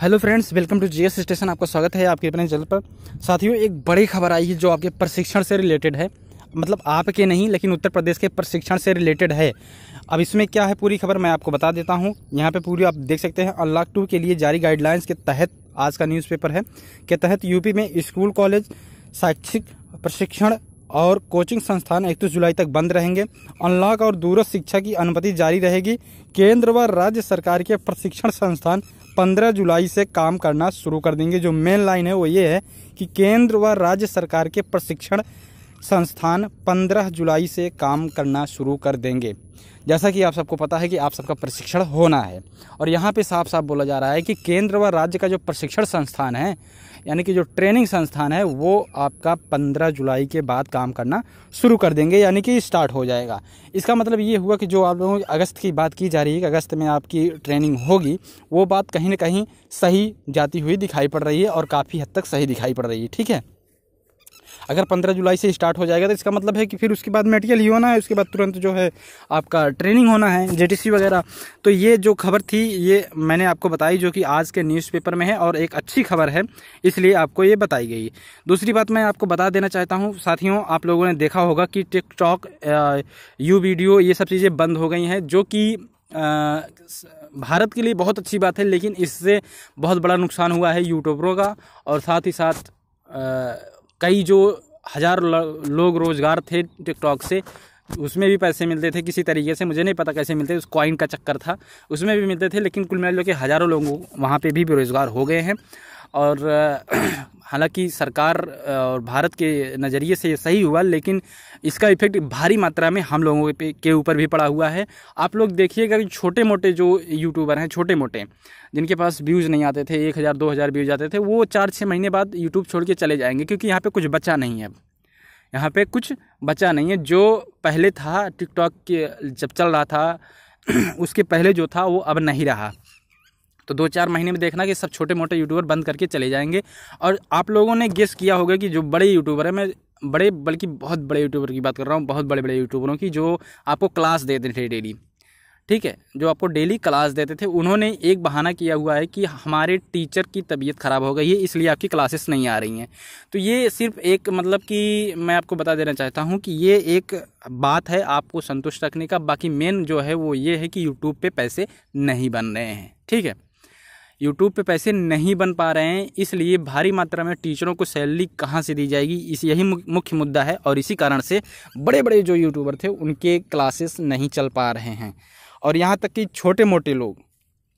hello friends welcome to GS station आपका स्वागत है आपके अपने चैनल पर साथियों एक बड़ी खबर आई है जो आपके प्रशिक्षण से रिलेटेड है मतलब आपके नहीं लेकिन उत्तर प्रदेश के प्रशिक्षण से रिलेटेड है अब इसमें क्या है पूरी खबर मैं आपको बता देता हूँ यहाँ पे पूरी आप देख सकते हैं अनलॉक टू के लिए जारी गाइडलाइंस के तहत आज का न्यूज़पेपर है के तहत यूपी में स्कूल कॉलेज शैक्षिक प्रशिक्षण और कोचिंग संस्थान इकतीस जुलाई तक बंद रहेंगे अनलॉक और दूरस्थ शिक्षा की अनुमति जारी रहेगी केंद्र व राज्य सरकार के प्रशिक्षण संस्थान 15 जुलाई से काम करना शुरू कर देंगे जो मेन लाइन है वो ये है कि केंद्र व राज्य सरकार के प्रशिक्षण संस्थान 15 जुलाई से काम करना शुरू कर देंगे जैसा कि आप सबको पता है कि आप सबका प्रशिक्षण होना है और यहाँ पे साफ साफ बोला जा रहा है कि केंद्र व राज्य का जो प्रशिक्षण संस्थान है यानी कि जो ट्रेनिंग संस्थान है वो आपका 15 जुलाई के बाद काम करना शुरू कर देंगे यानी कि स्टार्ट हो जाएगा इसका मतलब ये हुआ कि जो आप लोगों की अगस्त की बात की जा रही है कि अगस्त में आपकी ट्रेनिंग होगी वो बात कहीं ना कहीं सही जाती हुई दिखाई पड़ रही है और काफ़ी हद तक सही दिखाई पड़ रही है ठीक है अगर पंद्रह जुलाई से स्टार्ट हो जाएगा तो इसका मतलब है कि फिर उसके बाद मेडिकल ही होना है उसके बाद तुरंत जो है आपका ट्रेनिंग होना है जे वगैरह तो ये जो खबर थी ये मैंने आपको बताई जो कि आज के न्यूज़पेपर में है और एक अच्छी खबर है इसलिए आपको ये बताई गई दूसरी बात मैं आपको बता देना चाहता हूँ साथियों आप लोगों ने देखा होगा कि टिकटॉक यू वीडियो ये सब चीज़ें बंद हो गई हैं जो कि भारत के लिए बहुत अच्छी बात है लेकिन इससे बहुत बड़ा नुकसान हुआ है यूट्यूबरों का और साथ ही साथ आ, कई जो हज़ार लोग रोज़गार थे टिकटॉक से उसमें भी पैसे मिलते थे किसी तरीके से मुझे नहीं पता कैसे मिलते उस कॉइन का चक्कर था उसमें भी मिलते थे लेकिन कुल मिला के हज़ारों लोग वहाँ पे भी बेरोज़गार हो गए हैं और हालांकि सरकार और भारत के नज़रिए से ये सही हुआ लेकिन इसका इफेक्ट भारी मात्रा में हम लोगों के ऊपर भी पड़ा हुआ है आप लोग देखिएगा कि छोटे मोटे जो यूट्यूबर हैं छोटे मोटे जिनके पास व्यूज़ नहीं आते थे एक हज़ार दो हज़ार व्यूज़ आते थे वो चार छः महीने बाद यूट्यूब छोड़ के चले जाएंगे क्योंकि यहाँ पर कुछ बचा नहीं है अब यहाँ पर कुछ बचा नहीं है जो पहले था टिकटॉक के जब चल रहा था उसके पहले जो था वो अब नहीं रहा तो दो चार महीने में देखना कि सब छोटे मोटे यूट्यूबर बंद करके चले जाएंगे और आप लोगों ने गेस किया होगा कि जो बड़े यूट्यूबर हैं मैं बड़े बल्कि बहुत बड़े यूट्यूबर की बात कर रहा हूँ बहुत बड़े बड़े यूट्यूबरों की जो आपको क्लास देते थे डेली ठीक है जो आपको डेली क्लास देते थे उन्होंने एक बहाना किया हुआ है कि हमारे टीचर की तबीयत ख़राब हो गई है इसलिए आपकी क्लासेस नहीं आ रही हैं तो ये सिर्फ एक मतलब कि मैं आपको बता देना चाहता हूँ कि ये एक बात है आपको संतुष्ट रखने का बाकी मेन जो है वो ये है कि यूट्यूब पे पैसे नहीं बन रहे हैं ठीक है यूट्यूब पे पैसे नहीं बन पा रहे हैं इसलिए भारी मात्रा में टीचरों को सैलरी कहाँ से दी जाएगी इस यही मुख्य मुद्दा है और इसी कारण से बड़े बड़े जो यूट्यूबर थे उनके क्लासेस नहीं चल पा रहे हैं और यहाँ तक कि छोटे मोटे लोग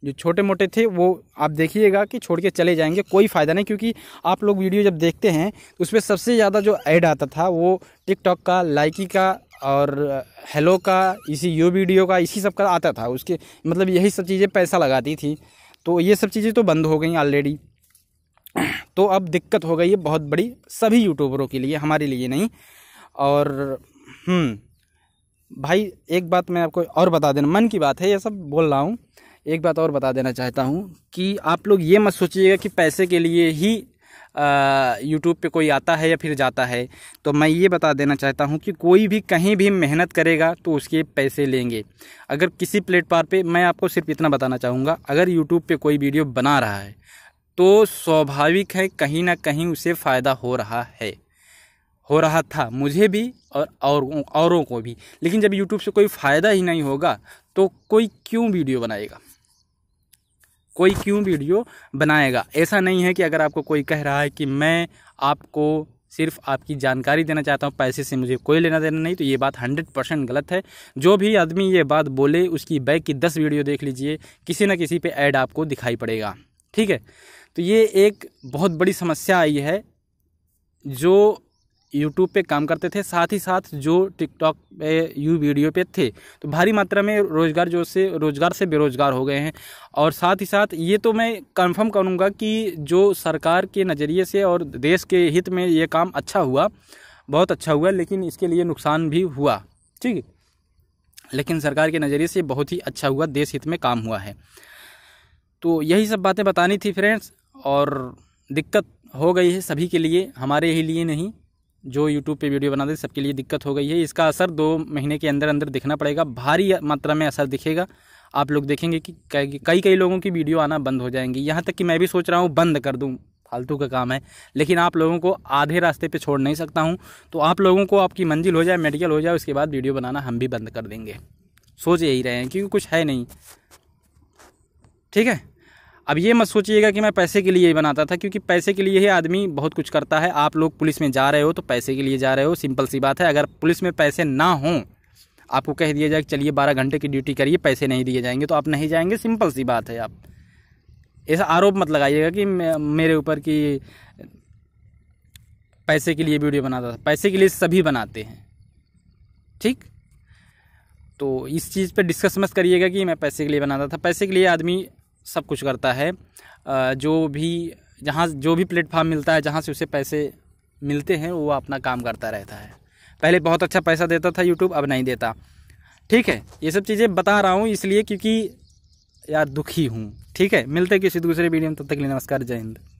जो छोटे मोटे थे वो आप देखिएगा कि छोड़ के चले जाएंगे कोई फ़ायदा नहीं क्योंकि आप लोग वीडियो जब देखते हैं तो उसमें सबसे ज़्यादा जो ऐड आता था वो टिकटॉक का लाइकी का और हेलो का इसी यू वीडियो का इसी सब का आता था उसके मतलब यही सब चीज़ें पैसा लगाती थी तो ये सब चीज़ें तो बंद हो गई ऑलरेडी तो अब दिक्कत हो गई है बहुत बड़ी सभी यूट्यूबरों के लिए हमारे लिए नहीं और हम्म, भाई एक बात मैं आपको और बता देना मन की बात है ये सब बोल रहा हूँ एक बात और बता देना चाहता हूँ कि आप लोग ये मत सोचिएगा कि पैसे के लिए ही यूट्यूब पे कोई आता है या फिर जाता है तो मैं ये बता देना चाहता हूँ कि कोई भी कहीं भी मेहनत करेगा तो उसके पैसे लेंगे अगर किसी प्लेटफार्म पे मैं आपको सिर्फ इतना बताना चाहूँगा अगर यूट्यूब पे कोई वीडियो बना रहा है तो स्वाभाविक है कहीं ना कहीं उसे फ़ायदा हो रहा है हो रहा था मुझे भी और और औरों को भी लेकिन जब यूट्यूब से कोई फ़ायदा ही नहीं होगा तो कोई क्यों वीडियो बनाएगा कोई क्यों वीडियो बनाएगा ऐसा नहीं है कि अगर आपको कोई कह रहा है कि मैं आपको सिर्फ आपकी जानकारी देना चाहता हूँ पैसे से मुझे कोई लेना देना नहीं तो ये बात हंड्रेड परसेंट गलत है जो भी आदमी ये बात बोले उसकी बैग की दस वीडियो देख लीजिए किसी न किसी पे ऐड आपको दिखाई पड़ेगा ठीक है तो ये एक बहुत बड़ी समस्या आई है जो यूट्यूब पे काम करते थे साथ ही साथ जो टिकटॉक पे यू वीडियो पे थे तो भारी मात्रा में रोज़गार जो से रोज़गार से बेरोज़गार हो गए हैं और साथ ही साथ ये तो मैं कंफर्म करूँगा कि जो सरकार के नज़रिए से और देश के हित में ये काम अच्छा हुआ बहुत अच्छा हुआ लेकिन इसके लिए नुकसान भी हुआ ठीक लेकिन सरकार के नज़रिए से बहुत ही अच्छा हुआ देश हित में काम हुआ है तो यही सब बातें बतानी थी फ्रेंड्स और दिक्कत हो गई है सभी के लिए हमारे ही लिए नहीं जो यूट्यूब पे वीडियो बनाते थे सबके लिए दिक्कत हो गई है इसका असर दो महीने के अंदर अंदर दिखना पड़ेगा भारी मात्रा में असर दिखेगा आप लोग देखेंगे कि कई कई लोगों की वीडियो आना बंद हो जाएंगी यहाँ तक कि मैं भी सोच रहा हूँ बंद कर दूँ फालतू का काम है लेकिन आप लोगों को आधे रास्ते पे छोड़ नहीं सकता हूँ तो आप लोगों को आपकी मंजिल हो जाए मेडिकल हो जाए उसके बाद वीडियो बनाना हम भी बंद कर देंगे सोच यही रहे हैं क्योंकि कुछ है नहीं ठीक है अब ये मत सोचिएगा कि मैं पैसे के लिए ही बनाता था क्योंकि पैसे के लिए ही आदमी बहुत कुछ करता है आप लोग पुलिस में जा रहे हो तो पैसे के लिए जा रहे हो सिंपल सी बात है अगर पुलिस में पैसे ना हों आपको कह दिया जाए चलिए बारह घंटे की ड्यूटी करिए पैसे नहीं दिए जाएंगे तो आप नहीं जाएंगे सिंपल सी बात है आप ऐसा आरोप मत लगाइएगा कि मेरे ऊपर कि पैसे के लिए वीडियो बनाता था पैसे के लिए सभी बनाते हैं ठीक तो इस चीज़ पे डिस्कस मत करिएगा कि मैं पैसे के लिए बनाता था पैसे के लिए आदमी सब कुछ करता है जो भी जहाँ जो भी प्लेटफार्म मिलता है जहाँ से उसे पैसे मिलते हैं वो अपना काम करता रहता है पहले बहुत अच्छा पैसा देता था यूट्यूब अब नहीं देता ठीक है ये सब चीज़ें बता रहा हूँ इसलिए क्योंकि यार दुखी हूँ ठीक है मिलते किसी दूसरे वीडियो में तब तक के लिए नमस्कार जय हिंद